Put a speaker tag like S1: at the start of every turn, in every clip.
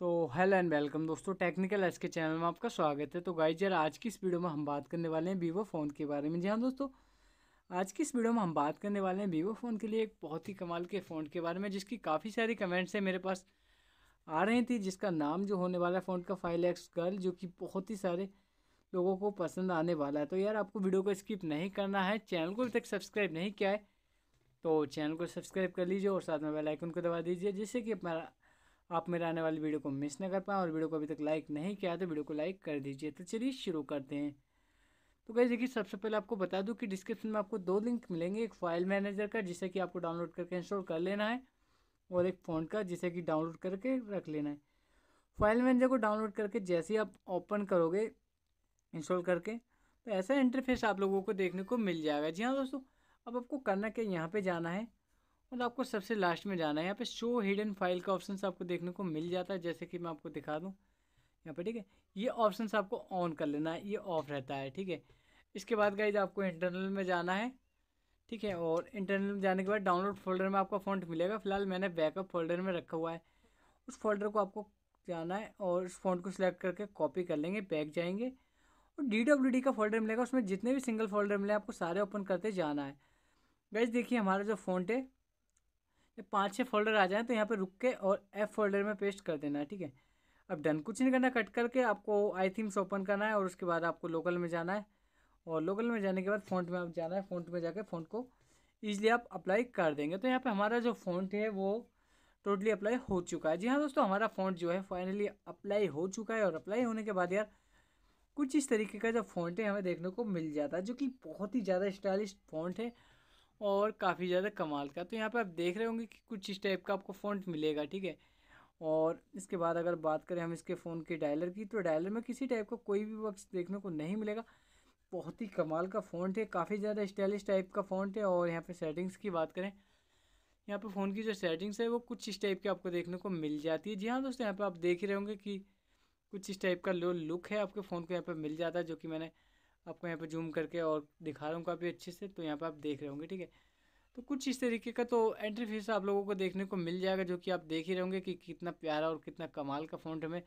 S1: तो hello and welcome दोस्तों technical S K channel में आपका स्वागत है तो गाइज यार आज की इस वीडियो में हम बात करने वाले हैं वीवो फ़ोन के बारे में जी हाँ दोस्तों आज की इस वीडियो में हम बात करने वाले हैं वीवो फ़ोन के लिए एक बहुत ही कमाल के फ़ोन के बारे में जिसकी काफ़ी सारी कमेंट्स है मेरे पास आ रही थी जिसका नाम जो होने वाला है फ़ोन का फाइल एक्स गर्ल जो कि बहुत ही सारे लोगों को पसंद आने वाला है तो यार आपको वीडियो को स्किप नहीं करना है चैनल को अभी तक सब्सक्राइब नहीं किया है तो चैनल को सब्सक्राइब कर लीजिए और साथ में बेलाइकन को दबा दीजिए जिससे कि हमारा आप मेरे आने वाली वीडियो को मिस ना कर पाएँ और वीडियो को अभी तक लाइक नहीं किया तो वीडियो को लाइक कर दीजिए तो चलिए शुरू करते हैं तो कहीं देखिए सबसे पहले आपको बता दूं कि डिस्क्रिप्शन में आपको दो लिंक मिलेंगे एक फाइल मैनेजर का जिसे कि आपको डाउनलोड करके इंस्टॉल कर लेना है और एक फ़ोन का जिसे कि डाउनलोड करके रख लेना है फाइल मैनेजर को डाउनलोड करके जैसे ही आप ओपन करोगे इंस्टॉल करके तो ऐसा इंटरफेस आप लोगों को देखने को मिल जाएगा जी हाँ दोस्तों अब आपको करना क्या यहाँ पर जाना है मतलब आपको सबसे लास्ट में जाना है यहाँ पे शो हिडन फाइल का ऑप्शन आपको देखने को मिल जाता है जैसे कि मैं आपको दिखा दूँ यहाँ पे ठीक है ये ऑप्शन आपको ऑन कर लेना है ये ऑफ रहता है ठीक है इसके बाद गाइज आपको इंटरनल में जाना है ठीक है और इंटरनल में जाने के बाद डाउनलोड फोल्डर में आपका फ़ॉन्ट मिलेगा फिलहाल मैंने बैकअप फोल्डर में रखा हुआ है उस फोल्डर को आपको जाना है और उस फ़ॉन्ट को सिलेक्ट करके कॉपी कर लेंगे बैक जाएंगे और डी डब्ल्यू डी का फोल्डर मिलेगा उसमें जितने भी सिंगल फोल्डर मिले आपको सारे ओपन करते जाना है गाइज देखिए हमारा जो फ़ॉन्ट है पाँच छः फोल्डर आ जाए तो यहाँ पर रुक के और एफ फोल्डर में पेस्ट कर देना है ठीक है अब डन कुछ नहीं करना कट करके आपको आई थीम्स ओपन करना है और उसके बाद आपको लोकल में जाना है और लोकल में जाने के बाद फ़ॉन्ट में आप जाना है फ़ॉन्ट में जाकर फ़ॉन्ट को ईजिली आप अप्लाई कर देंगे तो यहाँ पर हमारा जो फ़ॉन्ट है वो टोटली अप्लाई हो चुका है जी हाँ दोस्तों हमारा फ़ॉन्ट जो है फाइनली अप्लाई हो चुका है और अप्लाई होने के बाद यार कुछ इस तरीके का जो फ़ॉन्ट है हमें देखने को मिल जाता है जो कि बहुत ही ज़्यादा स्टाइलिश फ़ॉन्ट है और काफ़ी ज़्यादा कमाल का तो यहाँ पे आप देख रहे होंगे कि कुछ इस टाइप का आपको फ़ॉन्ट मिलेगा ठीक है और इसके बाद अगर बात करें हम इसके फ़ोन के डायलर की तो डायलर में किसी टाइप का कोई भी वक्त देखने को नहीं मिलेगा बहुत ही कमाल का फ़ोन है काफ़ी ज़्यादा स्टाइलिश टाइप का फ़ोन है और यहाँ पर सेटिंग्स की बात करें यहाँ पर फ़ोन की जो सेटिंग्स है वो कुछ इस टाइप की आपको देखने को मिल जाती है जी हाँ दोस्तों यहाँ पर आप देख ही रहे होंगे कि कुछ इस टाइप का लो लुक है आपके फ़ोन को यहाँ पर मिल जाता है जो कि मैंने आपको यहाँ पर जूम करके और दिखा रहा हूँ काफ़ी अच्छे से तो यहाँ पर आप देख रहे होंगे ठीक है तो कुछ इस तरीके का तो एंट्री फीस आप लोगों को देखने को मिल जाएगा जो कि आप देख ही रहोगे कि कितना प्यारा और कितना कमाल का फोन हमें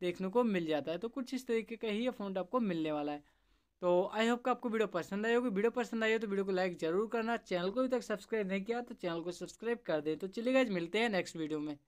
S1: देखने को मिल जाता है तो कुछ इस तरीके का ही ये फोन आपको मिलने वाला है तो आई होप का आपको वीडियो पसंद आई होगी वीडियो पसंद आई हो तो वीडियो को लाइक जरूर करना चैनल को अभी तक सब्सक्राइब नहीं किया तो चैनल को सब्सक्राइब कर दें तो चलिए गाइज मिलते हैं नेक्स्ट वीडियो में